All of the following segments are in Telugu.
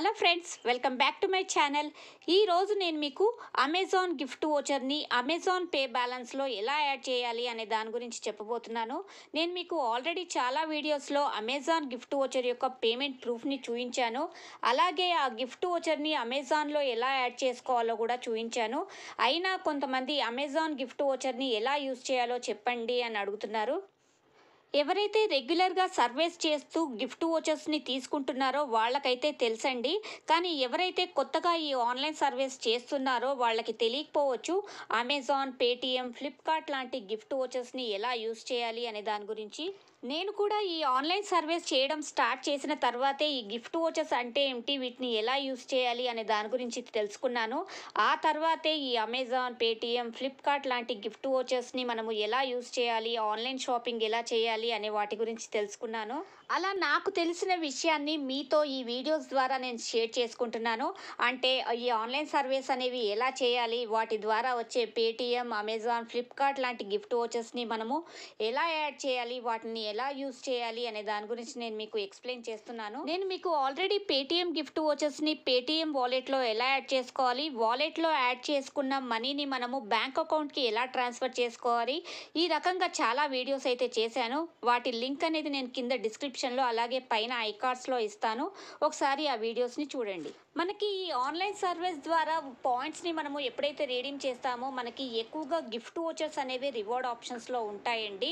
hello friends welcome back to my channel ఈరోజు నేను మీకు అమెజాన్ గిఫ్ట్ ఓచర్ని అమెజాన్ పే బ్యాలెన్స్లో ఎలా యాడ్ చేయాలి అనే దాని గురించి చెప్పబోతున్నాను నేను మీకు ఆల్రెడీ చాలా వీడియోస్లో అమెజాన్ గిఫ్ట్ ఓచర్ యొక్క పేమెంట్ ప్రూఫ్ని చూపించాను అలాగే ఆ గిఫ్ట్ ఓచర్ని అమెజాన్లో ఎలా యాడ్ చేసుకోవాలో కూడా చూపించాను అయినా కొంతమంది అమెజాన్ గిఫ్ట్ ఓచర్ని ఎలా యూజ్ చేయాలో చెప్పండి అని అడుగుతున్నారు ఎవరైతే రెగ్యులర్గా సర్వేస్ చేస్తూ గిఫ్ట్ వోచర్స్ని తీసుకుంటున్నారో వాళ్ళకైతే తెలుసండి కానీ ఎవరైతే కొత్తగా ఈ ఆన్లైన్ సర్వీస్ చేస్తున్నారో వాళ్ళకి తెలియకపోవచ్చు అమెజాన్ పేటీఎం ఫ్లిప్కార్ట్ లాంటి గిఫ్ట్ వోచర్స్ని ఎలా యూస్ చేయాలి అనే దాని గురించి నేను కూడా ఈ ఆన్లైన్ సర్వీస్ చేయడం స్టార్ట్ చేసిన తర్వాతే ఈ గిఫ్ట్ వోచర్స్ అంటే ఏమిటి వీటిని ఎలా యూస్ చేయాలి అనే దాని గురించి తెలుసుకున్నాను ఆ తర్వాతే ఈ అమెజాన్ పేటిఎం ఫ్లిప్కార్ట్ లాంటి గిఫ్ట్ వాచెస్ని మనము ఎలా యూస్ చేయాలి ఆన్లైన్ షాపింగ్ ఎలా చేయాలి అనే వాటి గురించి తెలుసుకున్నాను అలా నాకు తెలిసిన విషయాన్ని మీతో ఈ వీడియోస్ ద్వారా నేను షేర్ చేసుకుంటున్నాను అంటే ఈ ఆన్లైన్ సర్వీస్ అనేవి ఎలా చేయాలి వాటి ద్వారా వచ్చే పేటిఎం అమెజాన్ ఫ్లిప్కార్ట్ లాంటి గిఫ్ట్ వాచెస్ని మనము ఎలా యాడ్ చేయాలి వాటిని ఎలా యూజ్ చేయాలి అనే దాని గురించి నేను మీకు ఎక్స్ప్లెయిన్ చేస్తున్నాను నేను మీకు ఆల్రెడీ పేటిఎం గిఫ్ట్ వాచెస్ని పేటిఎం వాలెట్లో ఎలా యాడ్ చేసుకోవాలి వాలెట్లో యాడ్ చేసుకున్న మనీని మనము బ్యాంక్ అకౌంట్కి ఎలా ట్రాన్స్ఫర్ చేసుకోవాలి ఈ రకంగా చాలా వీడియోస్ అయితే చేశాను వాటి లింక్ అనేది నేను కింద డిస్క్రిప్షన్ డిస్క్రిప్షన్లో అలాగే పైన ఐకార్డ్స్లో ఇస్తాను ఒకసారి ఆ వీడియోస్ని చూడండి మనకి ఈ ఆన్లైన్ సర్వీస్ ద్వారా పాయింట్స్ని మనము ఎప్పుడైతే రీడింగ్ చేస్తామో మనకి ఎక్కువగా గిఫ్ట్ ఓచర్స్ అనేవి రివార్డ్ ఆప్షన్స్లో ఉంటాయండి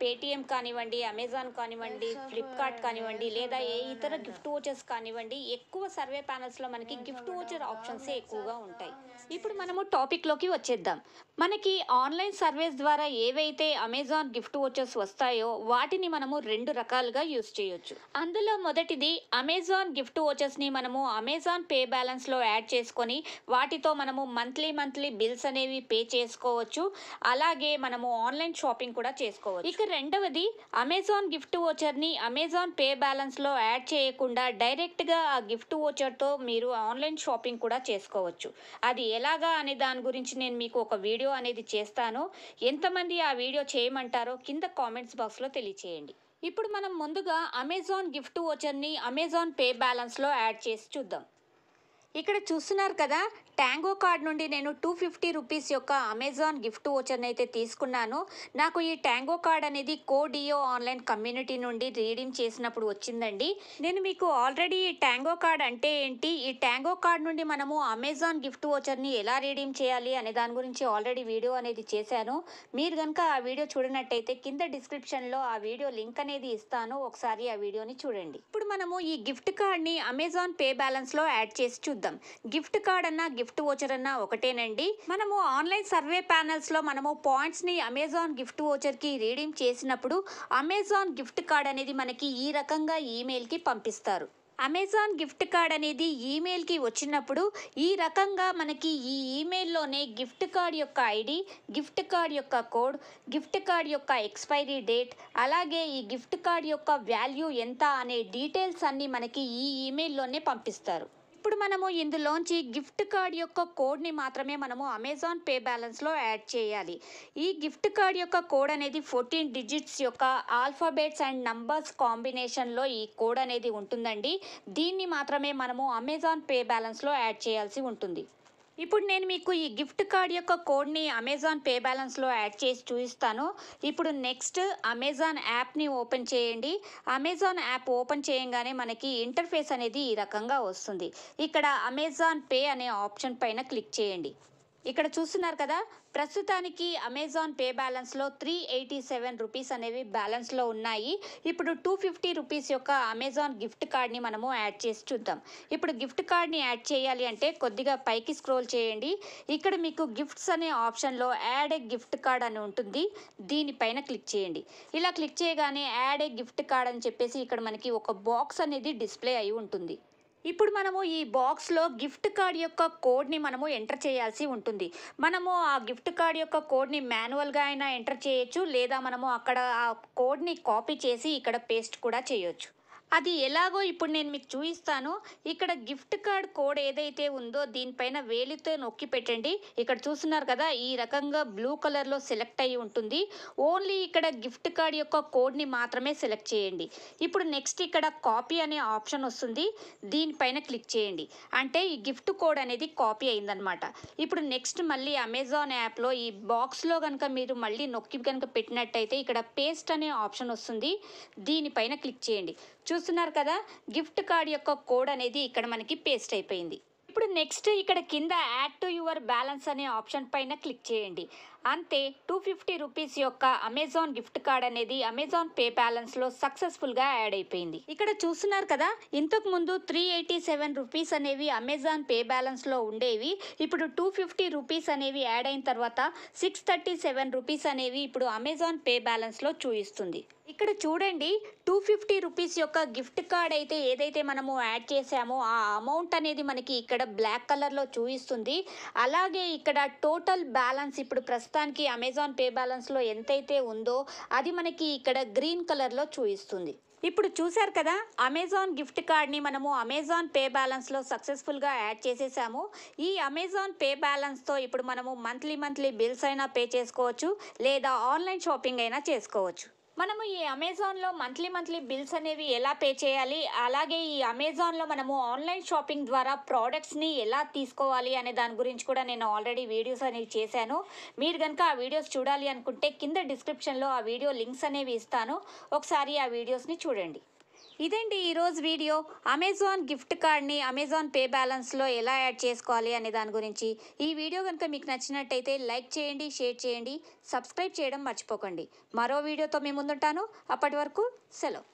పేటిఎం కానివ్వండి అమెజాన్ కానివ్వండి ఫ్లిప్కార్ట్ కానివ్వండి లేదా ఏ ఇతర గిఫ్ట్ ఓచర్స్ కానివ్వండి ఎక్కువ సర్వే ప్యానల్స్లో మనకి గిఫ్ట్ ఓచర్ ఆప్షన్సే ఎక్కువగా ఉంటాయి ఇప్పుడు మనము టాపిక్లోకి వచ్చేద్దాం మనకి ఆన్లైన్ సర్వీస్ ద్వారా ఏవైతే అమెజాన్ గిఫ్ట్ వచ్చర్స్ వస్తాయో వాటిని మనము రెండు రకాలుగా యూస్ యూజ్ చేయొచ్చు అందులో మొదటిది అమెజాన్ గిఫ్ట్ వోచర్స్ని మనము అమెజాన్ పే బ్యాలెన్స్లో యాడ్ చేసుకొని వాటితో మనము మంత్లీ మంత్లీ బిల్స్ అనేవి పే చేసుకోవచ్చు అలాగే మనము ఆన్లైన్ షాపింగ్ కూడా చేసుకోవచ్చు ఇక రెండవది అమెజాన్ గిఫ్ట్ వోచర్ని అమెజాన్ పే బ్యాలెన్స్లో యాడ్ చేయకుండా డైరెక్ట్గా ఆ గిఫ్ట్ వోచర్తో మీరు ఆన్లైన్ షాపింగ్ కూడా చేసుకోవచ్చు అది ఎలాగా అనే దాని గురించి నేను మీకు ఒక వీడియో అనేది చేస్తాను ఎంతమంది ఆ వీడియో చేయమంటారో కింద కామెంట్స్ బాక్స్లో తెలియచేయండి ఇప్పుడు మనం ముందుగా అమెజాన్ గిఫ్ట్ ఓచర్ని అమెజాన్ పే బ్యాలెన్స్లో యాడ్ చేసి చూద్దాం ఇక్కడ చూస్తున్నారు కదా ట్యాంగో కార్డ్ నుండి నేను టూ ఫిఫ్టీ రూపీస్ యొక్క అమెజాన్ గిఫ్ట్ ఓచర్ని అయితే తీసుకున్నాను నాకు ఈ ట్యాంగో కార్డ్ అనేది కోడియో ఆన్లైన్ కమ్యూనిటీ నుండి రీడింగ్ చేసినప్పుడు వచ్చిందండి నేను మీకు ఆల్రెడీ ఈ ట్యాంగో కార్డ్ అంటే ఏంటి ఈ ట్యాంగో కార్డ్ నుండి మనము అమెజాన్ గిఫ్ట్ ఓచర్ని ఎలా రీడీమ్ చేయాలి అనే దాని గురించి ఆల్రెడీ వీడియో అనేది చేశాను మీరు కనుక ఆ వీడియో చూడనట్టయితే కింద డిస్క్రిప్షన్లో ఆ వీడియో లింక్ అనేది ఇస్తాను ఒకసారి ఆ వీడియోని చూడండి ఇప్పుడు మనము ఈ గిఫ్ట్ కార్డ్ని అమెజాన్ పే బ్యాలెన్స్లో యాడ్ చేసి చూద్దాం చూద్దాం గిఫ్ట్ కార్డ్ అన్నా గిఫ్ట్ ఓచర్ అన్నా ఒకటేనండి మనము ఆన్లైన్ సర్వే ప్యానల్స్లో మనము పాయింట్స్ని అమెజాన్ గిఫ్ట్ ఓచర్కి రీడీమ్ చేసినప్పుడు అమెజాన్ గిఫ్ట్ కార్డ్ అనేది మనకి ఈ రకంగా ఈమెయిల్కి పంపిస్తారు అమెజాన్ గిఫ్ట్ కార్డ్ అనేది ఈమెయిల్కి వచ్చినప్పుడు ఈ రకంగా మనకి ఈ ఈమెయిల్లోనే గిఫ్ట్ కార్డ్ యొక్క ఐడి గిఫ్ట్ కార్డ్ యొక్క కోడ్ గిఫ్ట్ కార్డ్ యొక్క ఎక్స్పైరీ డేట్ అలాగే ఈ గిఫ్ట్ కార్డ్ యొక్క వాల్యూ ఎంత అనే డీటెయిల్స్ అన్నీ మనకి ఈ ఈమెయిల్లోనే పంపిస్తారు ఇప్పుడు మనము ఇందులోంచి గిఫ్ట్ కార్డ్ యొక్క కోడ్ని మాత్రమే మనము అమెజాన్ పే బ్యాలెన్స్లో యాడ్ చేయాలి ఈ గిఫ్ట్ కార్డ్ యొక్క కోడ్ అనేది ఫోర్టీన్ డిజిట్స్ యొక్క ఆల్ఫాబెట్స్ అండ్ నంబర్స్ కాంబినేషన్లో ఈ కోడ్ అనేది ఉంటుందండి దీన్ని మాత్రమే మనము అమెజాన్ పే బ్యాలెన్స్లో యాడ్ చేయాల్సి ఉంటుంది ఇప్పుడు నేను మీకు ఈ గిఫ్ట్ కార్డ్ యొక్క కోడ్ని అమెజాన్ పే బ్యాలెన్స్లో యాడ్ చేసి చూపిస్తాను ఇప్పుడు నెక్స్ట్ అమెజాన్ యాప్ని ఓపెన్ చేయండి అమెజాన్ యాప్ ఓపెన్ చేయంగానే మనకి ఇంటర్ఫేస్ అనేది ఈ రకంగా వస్తుంది ఇక్కడ అమెజాన్ పే అనే ఆప్షన్ పైన క్లిక్ చేయండి ఇక్కడ చూస్తున్నారు కదా ప్రస్తుతానికి అమెజాన్ పే బ్యాలెన్స్లో త్రీ ఎయిటీ సెవెన్ రూపీస్ అనేవి బ్యాలెన్స్లో ఉన్నాయి ఇప్పుడు టూ ఫిఫ్టీ రూపీస్ యొక్క అమెజాన్ గిఫ్ట్ కార్డ్ని మనము యాడ్ చేసి చూద్దాం ఇప్పుడు గిఫ్ట్ కార్డ్ని యాడ్ చేయాలి అంటే కొద్దిగా పైకి స్క్రోల్ చేయండి ఇక్కడ మీకు గిఫ్ట్స్ అనే ఆప్షన్లో యాడ్ ఏ గిఫ్ట్ కార్డ్ అని ఉంటుంది దీనిపైన క్లిక్ చేయండి ఇలా క్లిక్ చేయగానే యాడ్ ఏ గిఫ్ట్ కార్డ్ అని చెప్పేసి ఇక్కడ మనకి ఒక బాక్స్ అనేది డిస్ప్లే అయి ఉంటుంది ఇప్పుడు మనము ఈ బాక్స్లో గిఫ్ట్ కార్డ్ యొక్క కోడ్ని మనము ఎంటర్ చేయాల్సి ఉంటుంది మనము ఆ గిఫ్ట్ కార్డ్ యొక్క కోడ్ని మాన్యువల్గా అయినా ఎంటర్ చేయొచ్చు లేదా మనము అక్కడ ఆ కోడ్ని కాపీ చేసి ఇక్కడ పేస్ట్ కూడా చేయొచ్చు అది ఎలాగో ఇప్పుడు నేను మీకు చూపిస్తాను ఇక్కడ గిఫ్ట్ కార్డ్ కోడ్ ఏదైతే ఉందో దీనిపైన వేలితో నొక్కి పెట్టండి ఇక్కడ చూస్తున్నారు కదా ఈ రకంగా బ్లూ కలర్లో సెలెక్ట్ అయి ఉంటుంది ఓన్లీ ఇక్కడ గిఫ్ట్ కార్డ్ యొక్క కోడ్ని మాత్రమే సెలెక్ట్ చేయండి ఇప్పుడు నెక్స్ట్ ఇక్కడ కాపీ అనే ఆప్షన్ వస్తుంది దీనిపైన క్లిక్ చేయండి అంటే ఈ గిఫ్ట్ కోడ్ అనేది కాపీ అయిందనమాట ఇప్పుడు నెక్స్ట్ మళ్ళీ అమెజాన్ యాప్లో ఈ బాక్స్లో కనుక మీరు మళ్ళీ నొక్కి కనుక పెట్టినట్టయితే ఇక్కడ పేస్ట్ అనే ఆప్షన్ వస్తుంది దీనిపైన క్లిక్ చేయండి చూస్తున్నారు కదా గిఫ్ట్ కార్డ్ యొక్క కోడ్ అనేది ఇక్కడ మనకి పేస్ట్ అయిపోయింది ఇప్పుడు నెక్స్ట్ ఇక్కడ కింద యాడ్ టు యువర్ బ్యాలెన్స్ అనే ఆప్షన్ పైన క్లిక్ చేయండి అంతే టూ ఫిఫ్టీ రూపీస్ యొక్క అమెజాన్ గిఫ్ట్ కార్డ్ అనేది అమెజాన్ పే బ్యాలెన్స్ లో సక్సెస్ఫుల్ గా యాడ్ అయిపోయింది ఇక్కడ చూస్తున్నారు కదా ఇంతకు ముందు త్రీ ఎయిటీ సెవెన్ రూపీస్ అనేవి అమెజాన్ పే బ్యాలెన్స్ లో ఉండేవి ఇప్పుడు టూ ఫిఫ్టీ రూపీస్ అనేవి యాడ్ అయిన తర్వాత సిక్స్ థర్టీ సెవెన్ రూపీస్ అనేవి ఇప్పుడు అమెజాన్ పే బ్యాలెన్స్ లో చూపిస్తుంది ఇక్కడ చూడండి టూ ఫిఫ్టీ రూపీస్ యొక్క గిఫ్ట్ కార్డ్ అయితే ఏదైతే మనము యాడ్ చేసామో ఆ అమౌంట్ అనేది మనకి ఇక్కడ బ్లాక్ కలర్లో చూపిస్తుంది అలాగే ఇక్కడ టోటల్ బ్యాలెన్స్ ఇప్పుడు ప్రస్తుతం ప్రస్తుతానికి అమెజాన్ పే బ్యాలెన్స్లో ఎంతైతే ఉందో అది మనకి ఇక్కడ గ్రీన్ కలర్లో చూపిస్తుంది ఇప్పుడు చూశారు కదా అమెజాన్ గిఫ్ట్ కార్డ్ని మనము అమెజాన్ పే బ్యాలెన్స్లో సక్సెస్ఫుల్గా యాడ్ చేసేసాము ఈ అమెజాన్ పే బ్యాలెన్స్తో ఇప్పుడు మనము మంత్లీ మంత్లీ బిల్స్ అయినా పే చేసుకోవచ్చు లేదా ఆన్లైన్ షాపింగ్ అయినా చేసుకోవచ్చు మనము ఈ అమెజాన్లో మంత్లీ మంత్లీ బిల్స్ అనేవి ఎలా పే చేయాలి అలాగే ఈ అమెజాన్లో మనము ఆన్లైన్ షాపింగ్ ద్వారా ప్రోడక్ట్స్ని ఎలా తీసుకోవాలి అనే దాని గురించి కూడా నేను ఆల్రెడీ వీడియోస్ అనేవి చేశాను మీరు కనుక ఆ వీడియోస్ చూడాలి అనుకుంటే కింద డిస్క్రిప్షన్లో ఆ వీడియో లింక్స్ అనేవి ఇస్తాను ఒకసారి ఆ వీడియోస్ని చూడండి ఇదండి ఈరోజు వీడియో అమెజాన్ గిఫ్ట్ కార్డ్ని అమెజాన్ పే బ్యాలెన్స్లో ఎలా యాడ్ చేసుకోవాలి అనే దాని గురించి ఈ వీడియో కనుక మీకు నచ్చినట్టయితే లైక్ చేయండి షేర్ చేయండి సబ్స్క్రైబ్ చేయడం మర్చిపోకండి మరో వీడియోతో మేము ముందుంటాను అప్పటి వరకు సెలవు